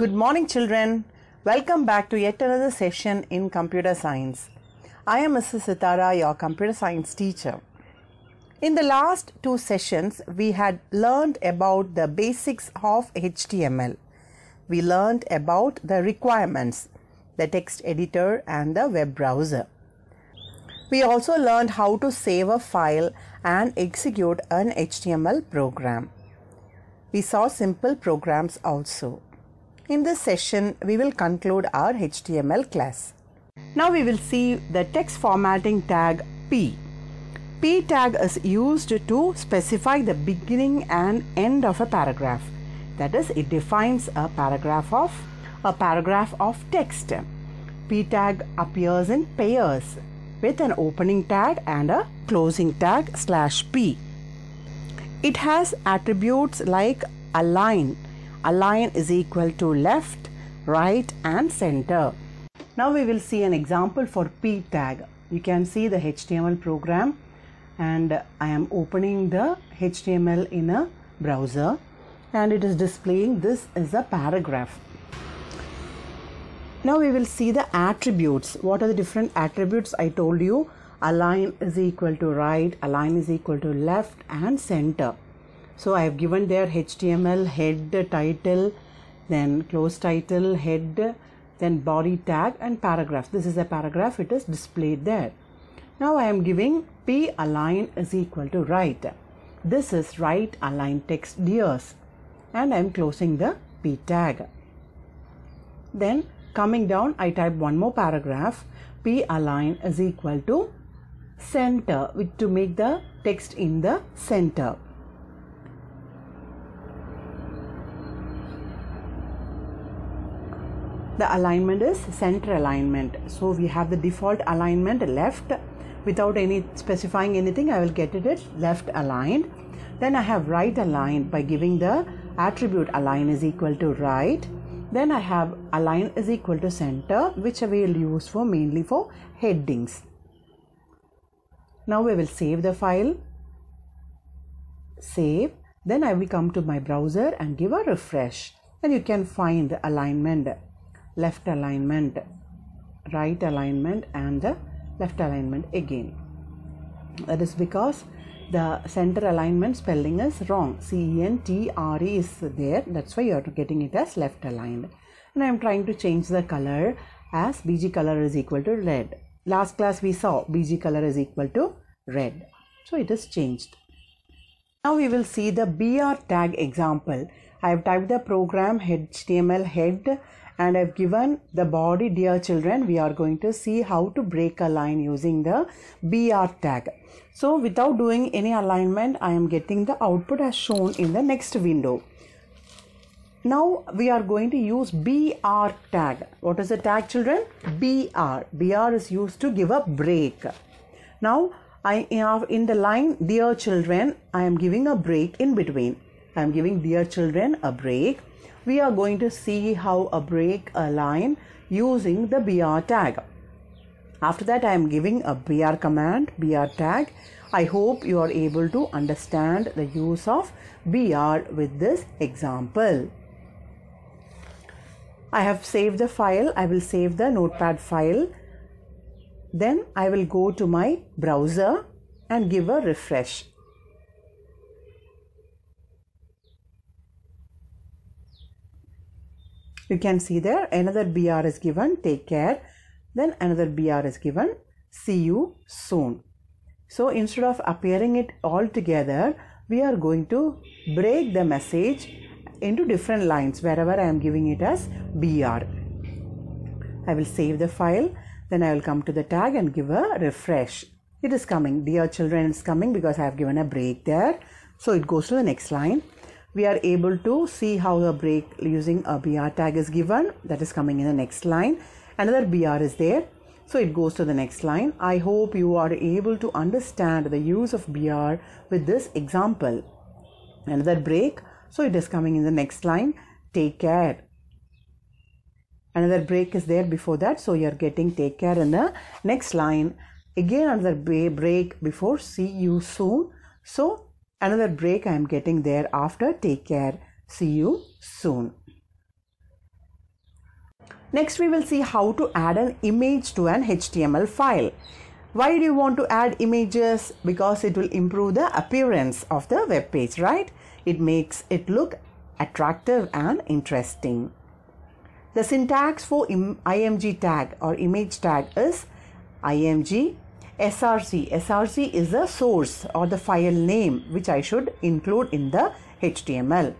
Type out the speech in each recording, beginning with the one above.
Good morning, children. Welcome back to yet another session in computer science. I am Mrs. Sitara, your computer science teacher. In the last two sessions, we had learned about the basics of HTML. We learned about the requirements, the text editor and the web browser. We also learned how to save a file and execute an HTML program. We saw simple programs also. In this session, we will conclude our HTML class. Now we will see the text formatting tag P. P tag is used to specify the beginning and end of a paragraph. That is, it defines a paragraph of a paragraph of text. P tag appears in pairs with an opening tag and a closing tag slash P. It has attributes like align align is equal to left, right and center. Now we will see an example for p tag. You can see the HTML program and I am opening the HTML in a browser and it is displaying this as a paragraph. Now we will see the attributes. What are the different attributes I told you? Align is equal to right, align is equal to left and center so I have given their HTML head title then close title head then body tag and paragraph this is a paragraph it is displayed there now I am giving p align is equal to right this is right align text dears and I am closing the p tag then coming down I type one more paragraph p align is equal to center to make the text in the center the alignment is center alignment so we have the default alignment left without any specifying anything I will get it at left aligned then I have right aligned by giving the attribute align is equal to right then I have align is equal to center which we will use for mainly for headings now we will save the file save then I will come to my browser and give a refresh and you can find the alignment left alignment right alignment and the left alignment again that is because the center alignment spelling is wrong c e n t r e is there that's why you are getting it as left aligned and i am trying to change the color as bg color is equal to red last class we saw bg color is equal to red so it is changed now we will see the br tag example i have typed the program html head and I've given the body dear children we are going to see how to break a line using the BR tag. So without doing any alignment I am getting the output as shown in the next window. Now we are going to use BR tag. What is the tag children? BR. BR is used to give a break. Now I have in the line dear children I am giving a break in between. I am giving dear children a break we are going to see how a break a line using the br tag. After that I am giving a br command, br tag. I hope you are able to understand the use of br with this example. I have saved the file. I will save the notepad file. Then I will go to my browser and give a refresh. You can see there another BR is given take care. Then another BR is given see you soon. So instead of appearing it all together, we are going to break the message into different lines wherever I am giving it as BR. I will save the file. Then I will come to the tag and give a refresh. It is coming. Dear children, it's coming because I have given a break there. So it goes to the next line we are able to see how the break using a BR tag is given that is coming in the next line another BR is there so it goes to the next line I hope you are able to understand the use of BR with this example another break so it is coming in the next line take care another break is there before that so you're getting take care in the next line again another break before see you soon so another break I am getting there. After, Take care. See you soon. Next we will see how to add an image to an HTML file. Why do you want to add images? Because it will improve the appearance of the web page, right? It makes it look attractive and interesting. The syntax for IMG tag or image tag is IMG SRC. SRC is the source or the file name which I should include in the HTML.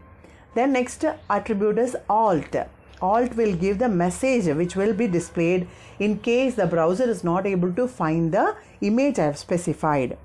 Then next attribute is alt. Alt will give the message which will be displayed in case the browser is not able to find the image I have specified.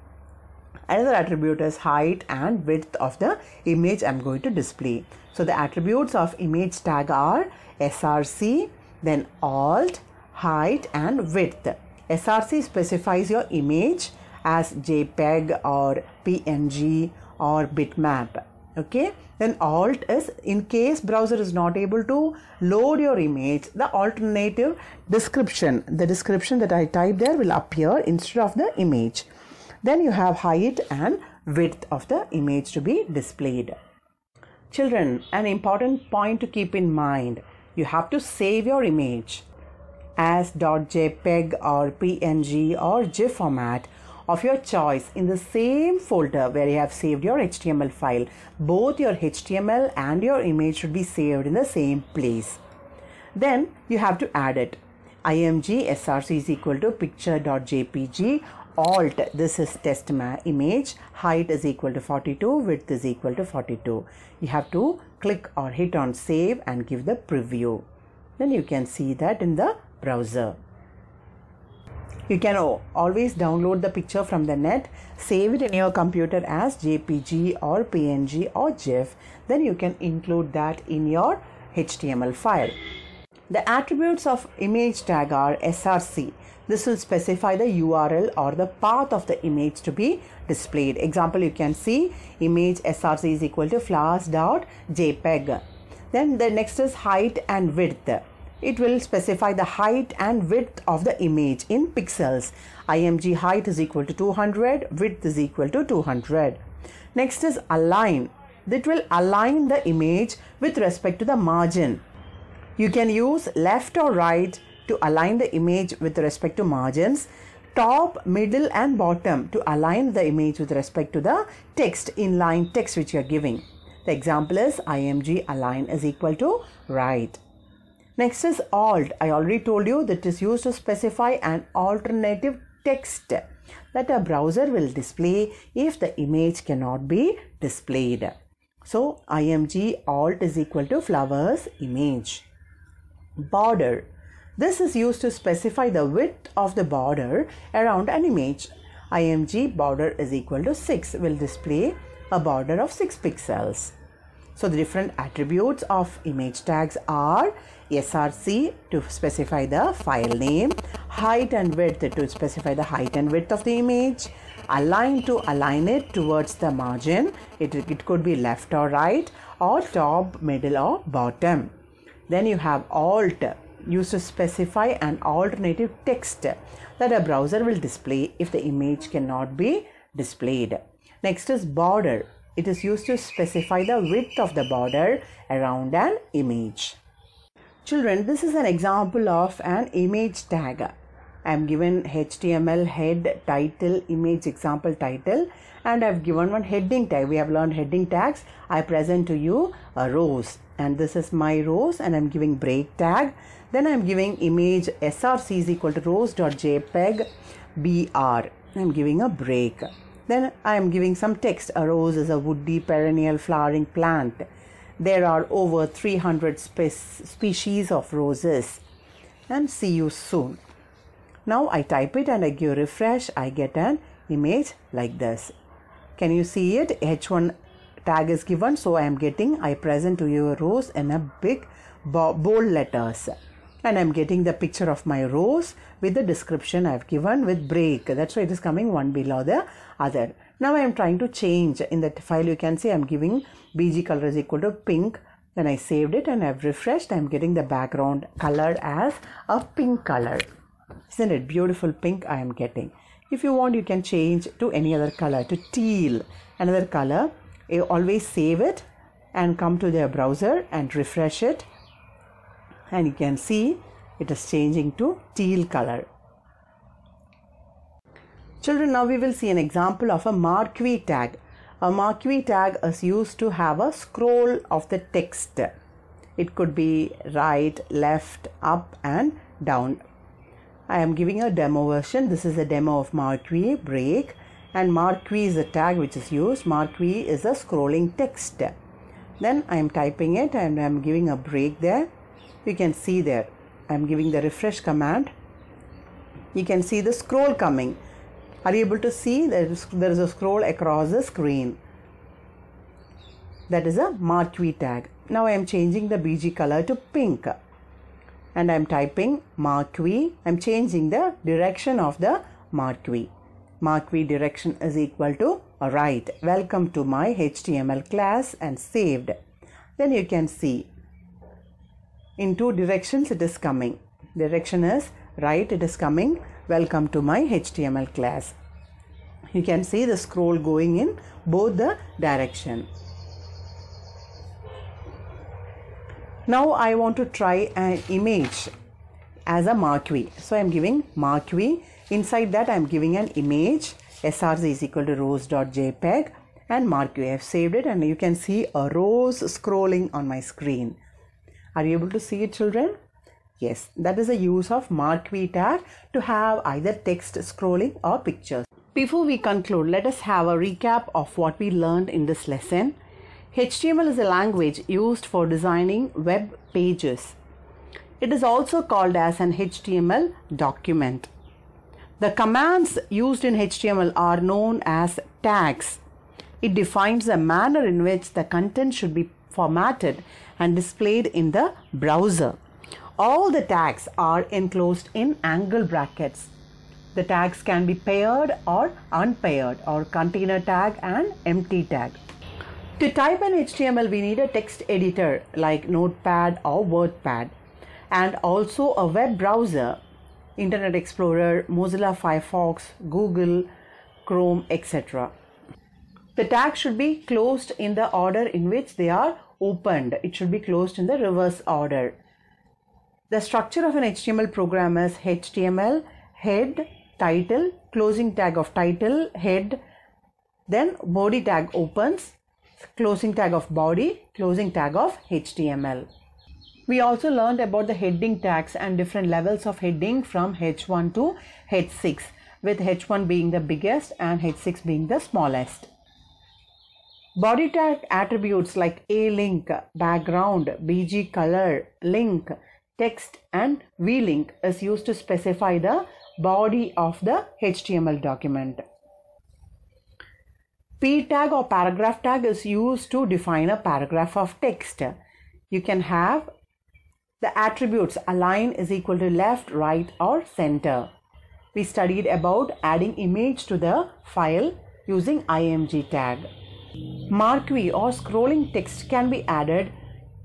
Another attribute is height and width of the image I am going to display. So the attributes of image tag are SRC, then alt, height and width. SRC specifies your image as JPEG or PNG or bitmap. Okay, then alt is in case browser is not able to load your image, the alternative description, the description that I type there will appear instead of the image. Then you have height and width of the image to be displayed. Children, an important point to keep in mind, you have to save your image as .jpeg or PNG or GIF format of your choice in the same folder where you have saved your HTML file. Both your HTML and your image should be saved in the same place. Then you have to add it. IMG SRC is equal to picture.jpg alt this is test image height is equal to 42 width is equal to 42 you have to click or hit on save and give the preview then you can see that in the browser. You can always download the picture from the net, save it in your computer as JPG or PNG or GIF, then you can include that in your HTML file. The attributes of image tag are src. This will specify the URL or the path of the image to be displayed. Example, you can see image src is equal to flowers.jpg. Then the next is height and width it will specify the height and width of the image in pixels. IMG height is equal to 200, width is equal to 200. Next is align. It will align the image with respect to the margin. You can use left or right to align the image with respect to margins top, middle and bottom to align the image with respect to the text inline text which you are giving. The example is IMG align is equal to right. Next is alt. I already told you that is used to specify an alternative text that a browser will display if the image cannot be displayed. So img alt is equal to flowers image. Border. This is used to specify the width of the border around an image. img border is equal to 6 will display a border of 6 pixels. So the different attributes of image tags are src to specify the file name height and width to specify the height and width of the image align to align it towards the margin it, it could be left or right or top middle or bottom then you have alt used to specify an alternative text that a browser will display if the image cannot be displayed next is border it is used to specify the width of the border around an image Children, this is an example of an image tag. I am given HTML head title image example title and I have given one heading tag. We have learned heading tags. I present to you a rose, and this is my rose. and I'm giving break tag. Then I'm giving image src is equal to rose.jpg br. I'm giving a break. Then I am giving some text. A rose is a woody perennial flowering plant. There are over 300 spe species of roses and see you soon. Now I type it and I give refresh. I get an image like this. Can you see it? H1 tag is given. So I am getting I present to you a rose in a big bold letters. And I am getting the picture of my rose with the description I have given with break. That's why it is coming one below the other. Now I am trying to change in that file you can see I am giving bg color is equal to pink then I saved it and I've refreshed I'm getting the background colored as a pink color isn't it beautiful pink I am getting if you want you can change to any other color to teal another color you always save it and come to their browser and refresh it and you can see it is changing to teal color Children, now we will see an example of a marquee tag. A marquee tag is used to have a scroll of the text. It could be right, left, up and down. I am giving a demo version. This is a demo of marquee break and marquee is a tag which is used. Marquee is a scrolling text. Then I am typing it and I am giving a break there. You can see there. I am giving the refresh command. You can see the scroll coming are you able to see? that there is a scroll across the screen. That is a marquee tag. Now I am changing the BG color to pink. And I am typing marquee. I am changing the direction of the marquee. Marquee direction is equal to right. Welcome to my HTML class and saved. Then you can see in two directions it is coming. Direction is right, it is coming welcome to my HTML class. You can see the scroll going in both the direction. Now I want to try an image as a marquee. So I am giving marquee. Inside that I am giving an image. SRC is equal to rose.jpg, and marquee. I have saved it and you can see a rose scrolling on my screen. Are you able to see it children? Yes, that is the use of marquee tag to have either text scrolling or pictures. Before we conclude, let us have a recap of what we learned in this lesson. HTML is a language used for designing web pages. It is also called as an HTML document. The commands used in HTML are known as tags. It defines the manner in which the content should be formatted and displayed in the browser. All the tags are enclosed in angle brackets. The tags can be paired or unpaired or container tag and empty tag. To type an HTML, we need a text editor like Notepad or WordPad and also a web browser, Internet Explorer, Mozilla Firefox, Google, Chrome, etc. The tags should be closed in the order in which they are opened. It should be closed in the reverse order. The structure of an HTML program is HTML, head, title, closing tag of title, head, then body tag opens, closing tag of body, closing tag of HTML. We also learned about the heading tags and different levels of heading from H1 to H6 with H1 being the biggest and H6 being the smallest. Body tag attributes like A link, background, BG color, link, text and vlink is used to specify the body of the HTML document. P tag or paragraph tag is used to define a paragraph of text. You can have the attributes align is equal to left, right or center. We studied about adding image to the file using img tag. Marquee or scrolling text can be added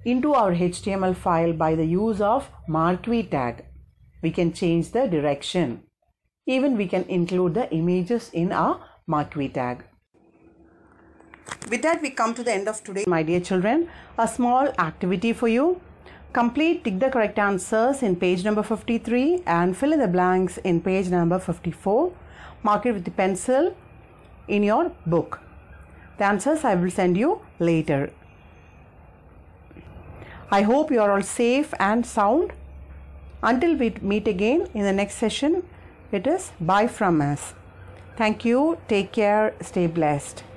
into our HTML file by the use of marquee tag. We can change the direction. Even we can include the images in our marquee tag. With that we come to the end of today. My dear children, a small activity for you. Complete tick the correct answers in page number 53 and fill in the blanks in page number 54. Mark it with the pencil in your book. The answers I will send you later. I hope you are all safe and sound. Until we meet again in the next session, it is bye from us. Thank you. Take care. Stay blessed.